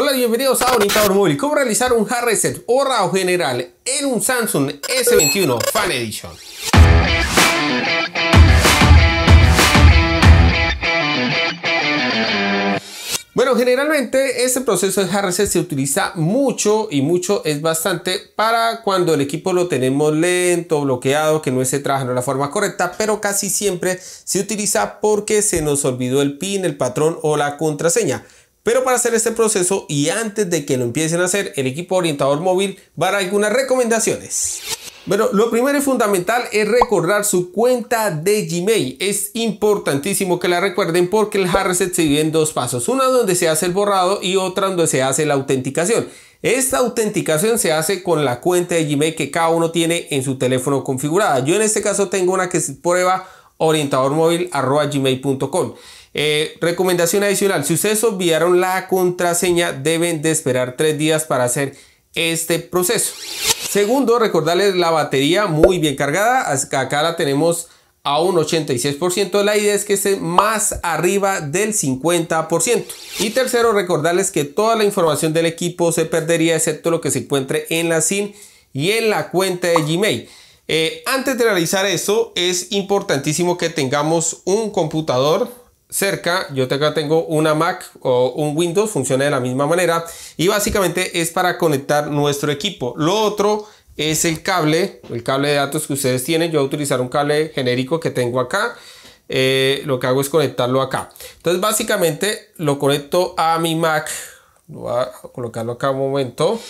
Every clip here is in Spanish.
Hola y bienvenidos a Orientador Móvil. ¿Cómo realizar un hard reset o RAW general en un Samsung S21 Fan Edition? Bueno, generalmente este proceso de hard reset se utiliza mucho y mucho es bastante para cuando el equipo lo tenemos lento, bloqueado, que no se trabaja de la forma correcta, pero casi siempre se utiliza porque se nos olvidó el pin, el patrón o la contraseña. Pero para hacer este proceso y antes de que lo empiecen a hacer, el equipo orientador móvil va a dar algunas recomendaciones. Bueno, lo primero y fundamental es recordar su cuenta de Gmail. Es importantísimo que la recuerden porque el hard reset se divide en dos pasos. Una donde se hace el borrado y otra donde se hace la autenticación. Esta autenticación se hace con la cuenta de Gmail que cada uno tiene en su teléfono configurada. Yo en este caso tengo una que se prueba orientadormóvil.gmail.com. Eh, recomendación adicional, si ustedes olvidaron la contraseña, deben de esperar tres días para hacer este proceso. Segundo, recordarles la batería muy bien cargada. Acá la tenemos a un 86%. La idea es que esté más arriba del 50%. Y tercero, recordarles que toda la información del equipo se perdería excepto lo que se encuentre en la SIM y en la cuenta de Gmail. Eh, antes de realizar eso, es importantísimo que tengamos un computador cerca. Yo tengo una Mac o un Windows, funciona de la misma manera. Y básicamente es para conectar nuestro equipo. Lo otro es el cable, el cable de datos que ustedes tienen. Yo voy a utilizar un cable genérico que tengo acá. Eh, lo que hago es conectarlo acá. Entonces básicamente lo conecto a mi Mac voy a colocarlo acá un momento.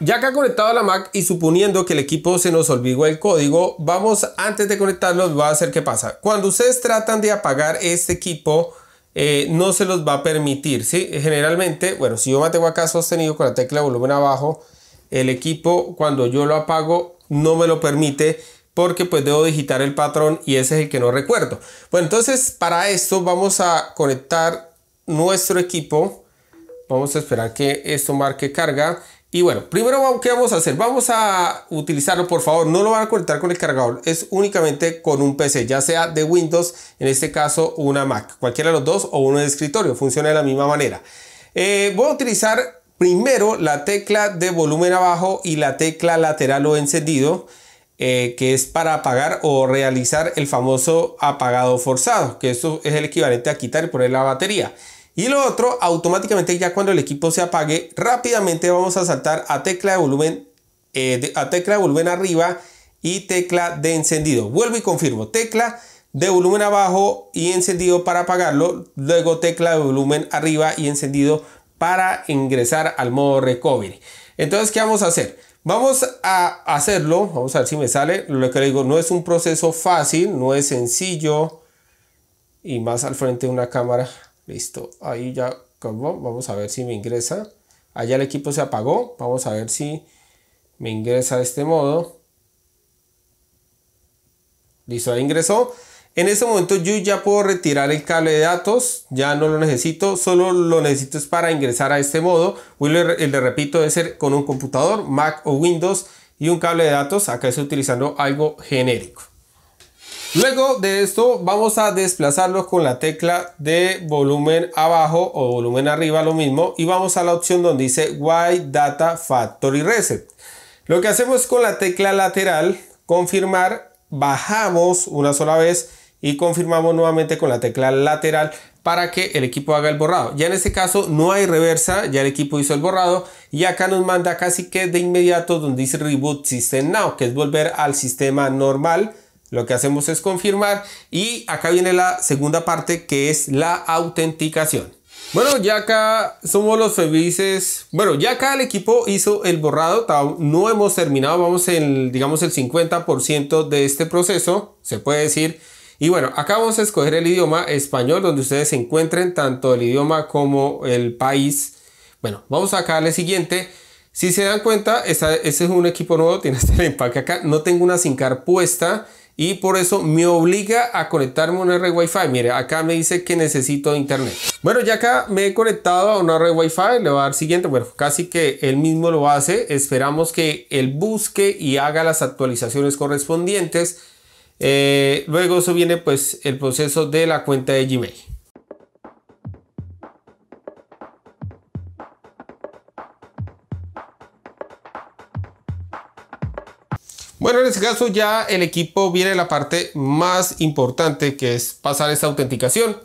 Ya que ha conectado la Mac y suponiendo que el equipo se nos olvidó el código, vamos antes de conectarlo, voy a hacer qué pasa. Cuando ustedes tratan de apagar este equipo, eh, no se los va a permitir, ¿sí? Generalmente, bueno, si yo mantengo acá sostenido con la tecla volumen abajo, el equipo cuando yo lo apago no me lo permite porque pues debo digitar el patrón y ese es el que no recuerdo. Bueno, entonces para esto vamos a conectar nuestro equipo Vamos a esperar que esto marque carga. Y bueno, primero que vamos a hacer? Vamos a utilizarlo, por favor, no lo van a conectar con el cargador, es únicamente con un PC, ya sea de Windows, en este caso una Mac, cualquiera de los dos o uno de escritorio, funciona de la misma manera. Eh, voy a utilizar primero la tecla de volumen abajo y la tecla lateral o encendido, eh, que es para apagar o realizar el famoso apagado forzado, que esto es el equivalente a quitar y poner la batería. Y lo otro, automáticamente ya cuando el equipo se apague, rápidamente vamos a saltar a tecla de volumen, eh, a tecla volumen arriba y tecla de encendido. Vuelvo y confirmo, tecla de volumen abajo y encendido para apagarlo, luego tecla de volumen arriba y encendido para ingresar al modo recovery. Entonces, ¿qué vamos a hacer? Vamos a hacerlo, vamos a ver si me sale, lo que le digo, no es un proceso fácil, no es sencillo y más al frente de una cámara Listo, ahí ya Vamos a ver si me ingresa. Allá el equipo se apagó. Vamos a ver si me ingresa de este modo. Listo, ahí ingresó. En este momento yo ya puedo retirar el cable de datos, ya no lo necesito, solo lo necesito es para ingresar a este modo. Le, le repito, debe ser con un computador, Mac o Windows y un cable de datos. Acá estoy utilizando algo genérico. Luego de esto vamos a desplazarlo con la tecla de volumen abajo o volumen arriba, lo mismo, y vamos a la opción donde dice Y Data Factory Reset. Lo que hacemos es con la tecla lateral, confirmar, bajamos una sola vez y confirmamos nuevamente con la tecla lateral para que el equipo haga el borrado. Ya en este caso no hay reversa, ya el equipo hizo el borrado y acá nos manda casi que de inmediato donde dice Reboot System Now, que es volver al sistema normal lo que hacemos es confirmar y acá viene la segunda parte que es la autenticación. Bueno, ya acá somos los felices. Bueno, ya acá el equipo hizo el borrado. No hemos terminado, vamos en, digamos, el 50% de este proceso, se puede decir. Y bueno, acá vamos a escoger el idioma español donde ustedes se encuentren, tanto el idioma como el país. Bueno, vamos acá al siguiente. Si se dan cuenta, este es un equipo nuevo, tiene este empaque acá. No tengo una sincar puesta y por eso me obliga a conectarme a una red Wi-Fi. Mire, acá me dice que necesito internet. Bueno, ya acá me he conectado a una red Wi-Fi, le va a dar siguiente. Bueno, casi que él mismo lo hace. Esperamos que él busque y haga las actualizaciones correspondientes. Eh, luego eso viene pues el proceso de la cuenta de Gmail. Bueno, en este caso ya el equipo viene la parte más importante que es pasar esta autenticación.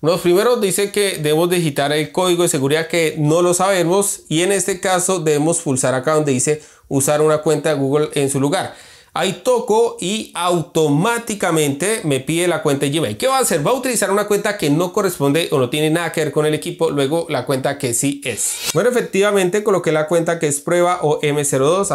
Los primeros dice que debemos digitar el código de seguridad que no lo sabemos y en este caso debemos pulsar acá donde dice usar una cuenta de Google en su lugar. Ahí toco y automáticamente me pide la cuenta de Gmail. ¿Qué va a hacer? Va a utilizar una cuenta que no corresponde o no tiene nada que ver con el equipo, luego la cuenta que sí es. Bueno, efectivamente coloqué la cuenta que es prueba o m02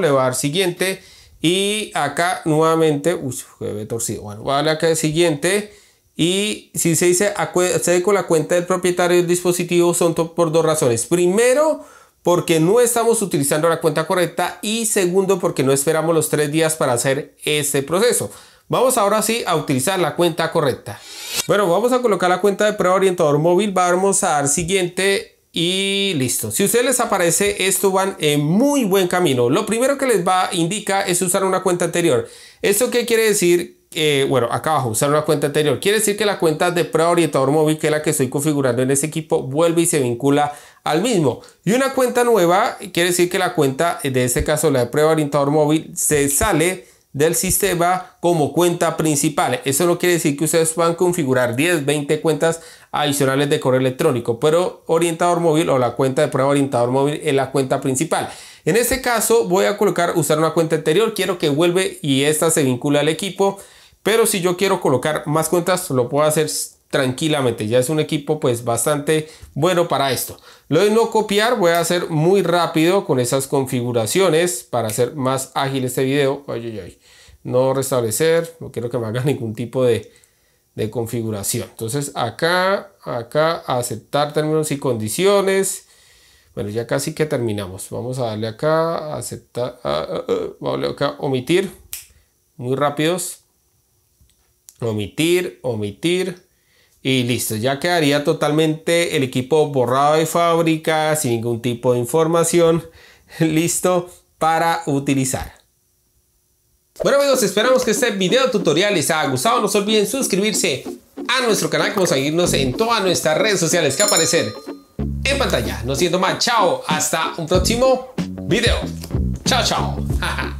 le voy a dar siguiente y acá nuevamente, uy, fue torcido. Bueno, voy a darle acá el siguiente. Y si se dice accede con la cuenta del propietario del dispositivo son por dos razones. Primero, porque no estamos utilizando la cuenta correcta y segundo porque no esperamos los tres días para hacer este proceso. Vamos ahora sí a utilizar la cuenta correcta. Bueno, vamos a colocar la cuenta de prueba orientador móvil, vamos a dar siguiente y listo. Si a ustedes les aparece esto van en muy buen camino. Lo primero que les va indica es usar una cuenta anterior. ¿Esto qué quiere decir? Eh, bueno, acá abajo, usar una cuenta anterior. Quiere decir que la cuenta de prueba orientador móvil, que es la que estoy configurando en este equipo, vuelve y se vincula al mismo. Y una cuenta nueva quiere decir que la cuenta, eh, de este caso la de prueba orientador móvil, se sale del sistema como cuenta principal. Eso no quiere decir que ustedes van a configurar 10, 20 cuentas adicionales de correo electrónico, pero orientador móvil o la cuenta de prueba orientador móvil es la cuenta principal. En este caso voy a colocar usar una cuenta anterior, quiero que vuelve y esta se vincula al equipo, pero si yo quiero colocar más cuentas lo puedo hacer tranquilamente. Ya es un equipo pues bastante bueno para esto. Lo de no copiar voy a hacer muy rápido con esas configuraciones para hacer más ágil este video. No restablecer, no quiero que me haga ningún tipo de, de configuración. Entonces acá, acá aceptar términos y condiciones. Bueno, ya casi que terminamos. Vamos a darle acá, aceptar, ah, ah, ah, vamos a acá, omitir. Muy rápidos. Omitir, omitir y listo, ya quedaría totalmente el equipo borrado de fábrica, sin ningún tipo de información, listo para utilizar. Bueno amigos, esperamos que este video tutorial les haya gustado. No se olviden suscribirse a nuestro canal como seguirnos en todas nuestras redes sociales que aparecen en pantalla. No siento más, chao, hasta un próximo video. Chao, chao.